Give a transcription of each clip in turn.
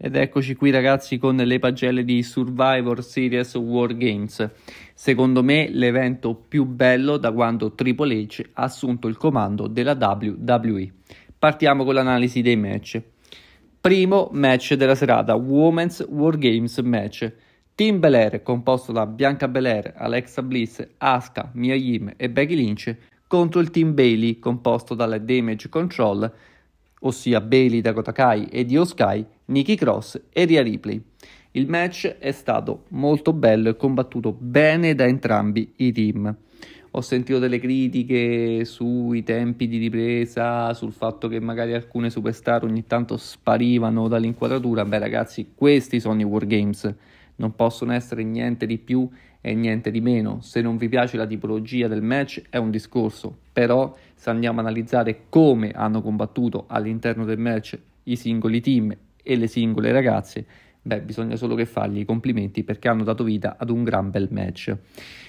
Ed eccoci qui ragazzi con le pagelle di Survivor Series War Games. Secondo me l'evento più bello da quando Triple H ha assunto il comando della WWE. Partiamo con l'analisi dei match. Primo match della serata, Women's War Games match. Team Belair, composto da Bianca Belair, Alexa Bliss, Asuka, Mia Yim e Becky Lynch, contro il Team Bailey, composto dalle Damage Control, ossia Bailey, Dakota Kai e Dio Sky, Nicky Cross e Ria Ripley. Il match è stato molto bello e combattuto bene da entrambi i team. Ho sentito delle critiche sui tempi di ripresa, sul fatto che magari alcune superstar ogni tanto sparivano dall'inquadratura. Beh, ragazzi, questi sono i Wargames, non possono essere niente di più e niente di meno. Se non vi piace la tipologia del match è un discorso, però se andiamo ad analizzare come hanno combattuto all'interno del match i singoli team e le singole ragazze, beh, bisogna solo che fargli i complimenti perché hanno dato vita ad un gran bel match.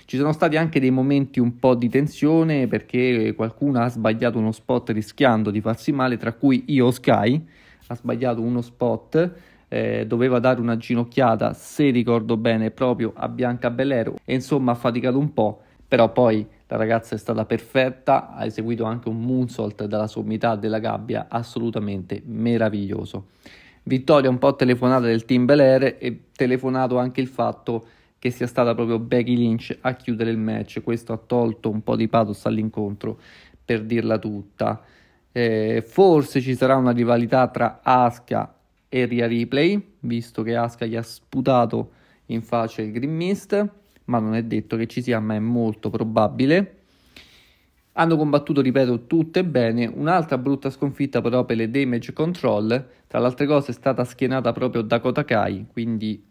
Ci sono stati anche dei momenti un po' di tensione perché qualcuno ha sbagliato uno spot rischiando di farsi male, tra cui Io Sky ha sbagliato uno spot eh, doveva dare una ginocchiata, se ricordo bene, proprio a Bianca Bellero e insomma ha faticato un po', però poi la ragazza è stata perfetta, ha eseguito anche un moonsault dalla sommità della gabbia, assolutamente meraviglioso vittoria un po' telefonata del team Belere e telefonato anche il fatto che sia stata proprio Becky Lynch a chiudere il match, questo ha tolto un po' di pathos all'incontro per dirla tutta. Eh, forse ci sarà una rivalità tra Asuka e Ria Ripley, visto che Asuka gli ha sputato in faccia il Green Mist, ma non è detto che ci sia, ma è molto probabile. Hanno combattuto, ripeto, tutte bene, un'altra brutta sconfitta però per le damage control, tra le altre cose è stata schienata proprio da Kotakai, quindi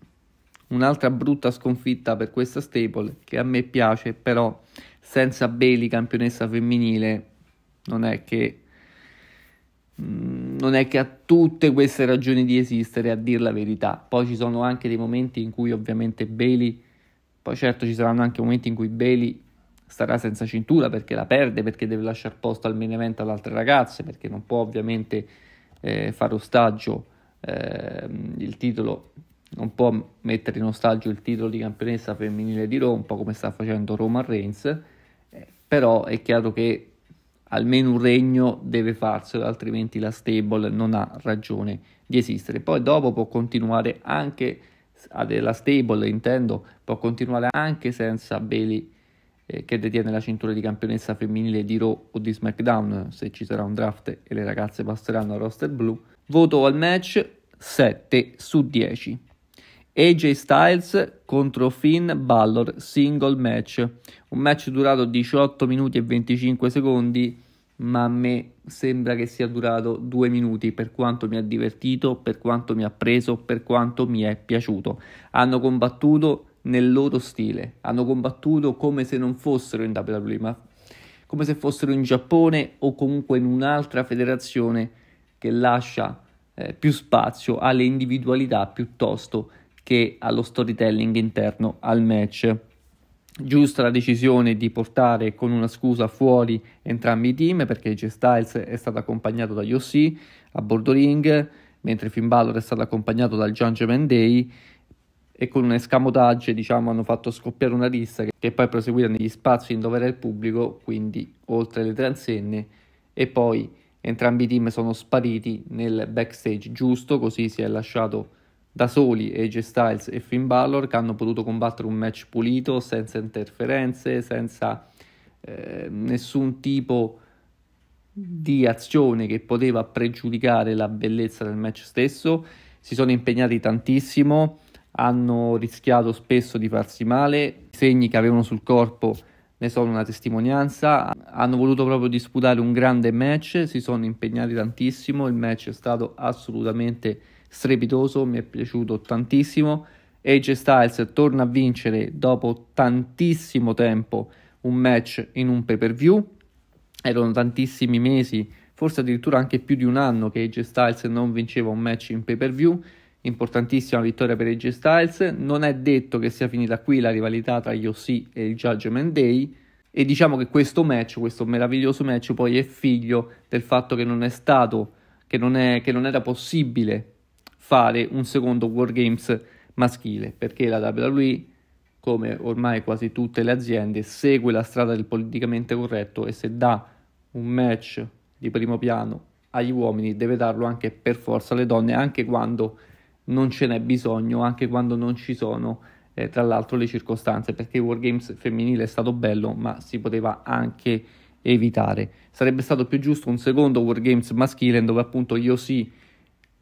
un'altra brutta sconfitta per questa staple che a me piace, però senza Bailey campionessa femminile non è che mm, non è che ha tutte queste ragioni di esistere, a dir la verità. Poi ci sono anche dei momenti in cui ovviamente Bailey, poi certo ci saranno anche momenti in cui Bailey starà senza cintura perché la perde, perché deve lasciare posto al main event ad altre ragazze, perché non può ovviamente eh, fare ostaggio eh, il titolo, non può mettere in ostaggio il titolo di campionessa femminile di Roma, un po' come sta facendo Roma Reigns, eh, però è chiaro che almeno un regno deve farselo, altrimenti la stable non ha ragione di esistere. Poi dopo può continuare anche, la stable intendo, può continuare anche senza Bailey eh, che detiene la cintura di campionessa femminile di Raw o di SmackDown, se ci sarà un draft e le ragazze passeranno al roster blu. Voto al match 7 su 10. AJ Styles contro Finn Balor, single match. Un match durato 18 minuti e 25 secondi, ma a me sembra che sia durato 2 minuti per quanto mi ha divertito, per quanto mi ha preso, per quanto mi è piaciuto. Hanno combattuto nel loro stile, hanno combattuto come se non fossero in WWE, ma come se fossero in Giappone o comunque in un'altra federazione che lascia eh, più spazio alle individualità piuttosto che allo storytelling interno al match. Giusta la decisione di portare con una scusa fuori entrambi i team perché G Styles è stato accompagnato da Yossi a bordo ring, mentre Finn Balor è stato accompagnato dal Judgment Day e con un escamotage diciamo, hanno fatto scoppiare una rissa che poi proseguirà negli spazi in dovere del pubblico, quindi oltre le transenne e poi entrambi i team sono spariti nel backstage giusto, così si è lasciato da soli AJ Styles e Finn Balor che hanno potuto combattere un match pulito, senza interferenze, senza eh, nessun tipo di azione che poteva pregiudicare la bellezza del match stesso. Si sono impegnati tantissimo, hanno rischiato spesso di farsi male, i segni che avevano sul corpo ne sono una testimonianza, hanno voluto proprio disputare un grande match, si sono impegnati tantissimo, il match è stato assolutamente strepitoso, mi è piaciuto tantissimo, AJ Styles torna a vincere dopo tantissimo tempo un match in un pay per view, erano tantissimi mesi, forse addirittura anche più di un anno che AJ Styles non vinceva un match in pay per view, importantissima vittoria per AJ Styles, non è detto che sia finita qui la rivalità tra gli OC e il Judgment Day e diciamo che questo match, questo meraviglioso match poi è figlio del fatto che non è stato, che non, è, che non era possibile fare un secondo Wargames maschile perché la WWE come ormai quasi tutte le aziende segue la strada del politicamente corretto e se dà un match di primo piano agli uomini deve darlo anche per forza alle donne anche quando non ce n'è bisogno anche quando non ci sono eh, tra l'altro le circostanze perché Wargames femminile è stato bello ma si poteva anche evitare sarebbe stato più giusto un secondo Wargames maschile dove appunto io sì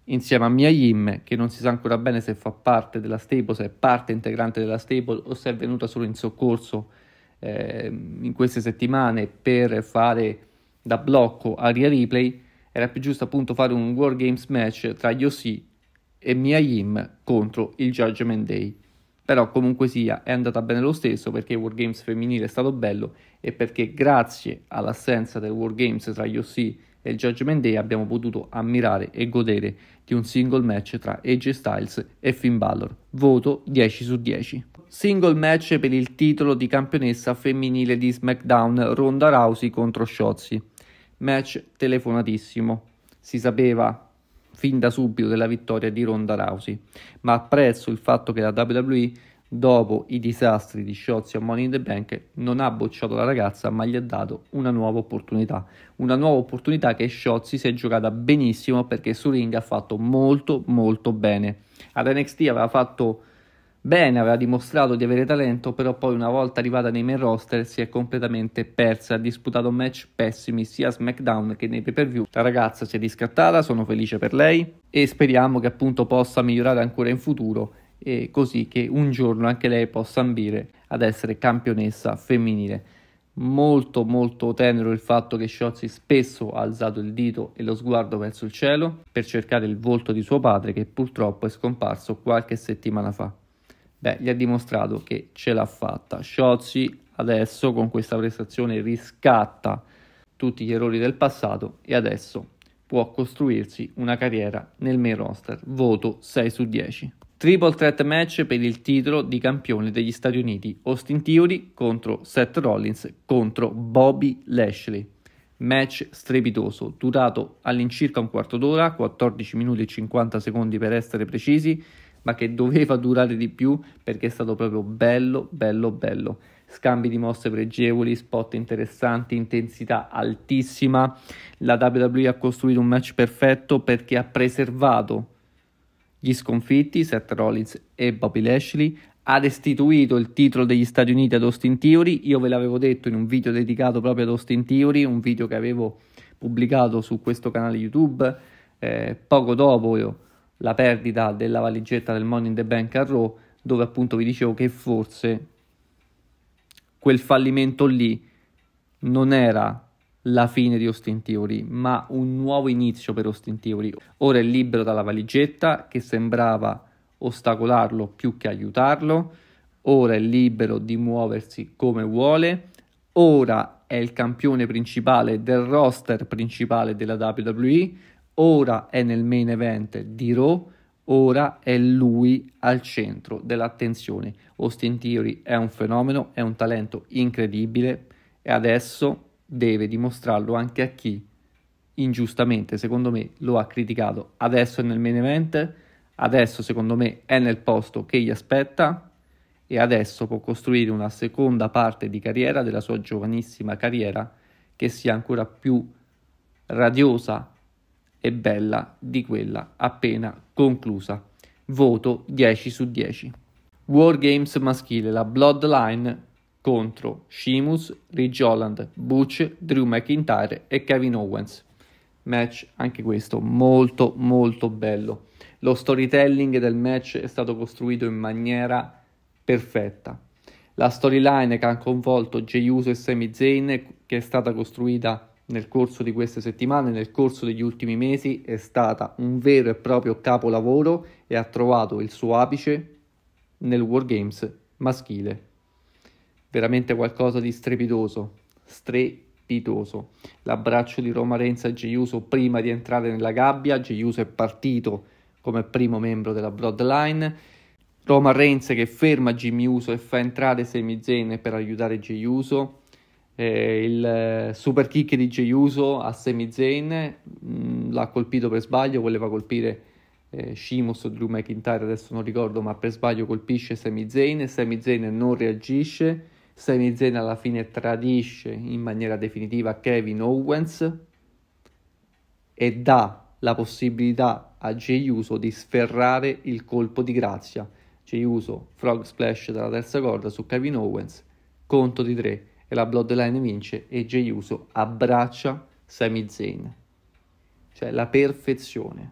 insieme a Mia Yim che non si sa ancora bene se fa parte della stable se è parte integrante della stable o se è venuta solo in soccorso eh, in queste settimane per fare da blocco a Ria Replay era più giusto appunto fare un Wargames match tra Yossi e Mia Yim contro il Judgment Day. Però comunque sia, è andata bene lo stesso perché il Wargames femminile è stato bello e perché grazie all'assenza del Wargames tra gli OC e il Judgment Day abbiamo potuto ammirare e godere di un single match tra AJ Styles e Finn Balor. Voto 10 su 10 single match per il titolo di campionessa femminile di SmackDown Ronda Rousey contro Shotzi. Match telefonatissimo. Si sapeva fin da subito della vittoria di Ronda Rousey, ma apprezzo il fatto che la WWE, dopo i disastri di Sciozzi a Money in the Bank, non ha bocciato la ragazza, ma gli ha dato una nuova opportunità. Una nuova opportunità che Sciozzi si è giocata benissimo perché su ring ha fatto molto molto bene. Ad NXT aveva fatto Bene, aveva dimostrato di avere talento, però poi una volta arrivata nei main roster si è completamente persa, ha disputato match pessimi sia a SmackDown che nei pay-per-view. La ragazza si è riscattata, sono felice per lei e speriamo che appunto possa migliorare ancora in futuro e così che un giorno anche lei possa ambire ad essere campionessa femminile. Molto molto tenero il fatto che Sciozzi spesso ha alzato il dito e lo sguardo verso il cielo per cercare il volto di suo padre che purtroppo è scomparso qualche settimana fa. Beh, gli ha dimostrato che ce l'ha fatta. Sciozzi adesso con questa prestazione riscatta tutti gli errori del passato e adesso può costruirsi una carriera nel main roster. Voto 6 su 10. Triple threat match per il titolo di campione degli Stati Uniti. Austin Theory contro Seth Rollins contro Bobby Lashley. Match strepitoso, durato all'incirca un quarto d'ora, 14 minuti e 50 secondi per essere precisi ma che doveva durare di più perché è stato proprio bello, bello, bello. Scambi di mosse pregevoli, spot interessanti, intensità altissima. La WWE ha costruito un match perfetto perché ha preservato gli sconfitti, Seth Rollins e Bobby Lashley, ha restituito il titolo degli Stati Uniti ad Austin Theory. Io ve l'avevo detto in un video dedicato proprio ad Austin Theory, un video che avevo pubblicato su questo canale YouTube eh, poco dopo. Io, la perdita della valigetta del Money in the Bank a Raw, dove appunto vi dicevo che forse quel fallimento lì non era la fine di Austin Theory, ma un nuovo inizio per Austin Theory. Ora è libero dalla valigetta che sembrava ostacolarlo più che aiutarlo, ora è libero di muoversi come vuole, ora è il campione principale del roster principale della WWE, ora è nel main event di Raw, ora è lui al centro dell'attenzione. Austin Theory è un fenomeno, è un talento incredibile e adesso deve dimostrarlo anche a chi ingiustamente, secondo me, lo ha criticato. Adesso è nel main event, adesso secondo me è nel posto che gli aspetta e adesso può costruire una seconda parte di carriera della sua giovanissima carriera che sia ancora più radiosa, e bella di quella appena conclusa. Voto 10 su 10. Wargames maschile, la Bloodline contro Sheamus, Ridge Holland, Butch, Drew McIntyre e Kevin Owens. Match anche questo molto molto bello. Lo storytelling del match è stato costruito in maniera perfetta. La storyline che ha coinvolto Jey Uso e Sami Zayn che è stata costruita nel corso di queste settimane, nel corso degli ultimi mesi, è stata un vero e proprio capolavoro e ha trovato il suo apice nel Wargames maschile. Veramente qualcosa di strepitoso, strepitoso. L'abbraccio di Roma Renza a Geiuso prima di entrare nella gabbia, Geiuso è partito come primo membro della Bloodline. Roma Renze che ferma Jimmy Uso e fa entrare Semi Zayn per aiutare Geiuso eh, il eh, super kick di Geiuso a Semi Zayn mm, l'ha colpito per sbaglio, voleva colpire eh, Shimus o Drew McIntyre, adesso non ricordo, ma per sbaglio colpisce Semi Zayn, Semi Zayn non reagisce, Semi Zayn alla fine tradisce in maniera definitiva Kevin Owens e dà la possibilità a Geiuso di sferrare il colpo di grazia. Geiuso, frog splash dalla terza corda su Kevin Owens, conto di tre e la Bloodline vince e Jey Uso abbraccia Sami Zayn. Cioè la perfezione,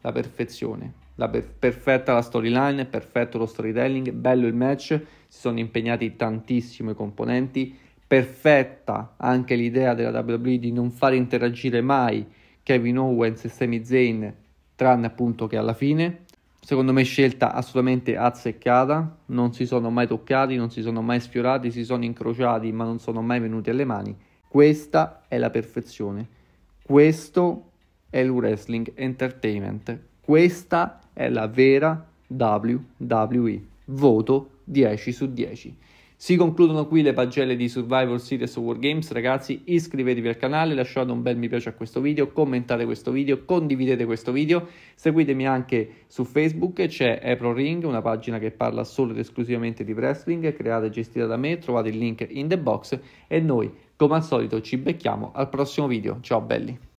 la perfezione, la per- perfetta la storyline, perfetto lo storytelling, bello il match, si sono impegnati tantissimo i componenti, perfetta anche l'idea della WWE di non far interagire mai Kevin Owens e Sami Zayn, tranne appunto che alla fine secondo me scelta assolutamente azzeccata, non si sono mai toccati, non si sono mai sfiorati, si sono incrociati ma non sono mai venuti alle mani. Questa è la perfezione, questo è il wrestling entertainment, questa è la vera WWE. Voto 10 su 10. Si concludono qui le pagelle di Survival Series War Games, ragazzi, iscrivetevi al canale, lasciate un bel mi piace a questo video, commentate questo video, condividete questo video, seguitemi anche su Facebook, c'è April Ring, una pagina che parla solo ed esclusivamente di wrestling, creata e gestita da me, trovate il link in the box e noi, come al solito, ci becchiamo al prossimo video. Ciao belli!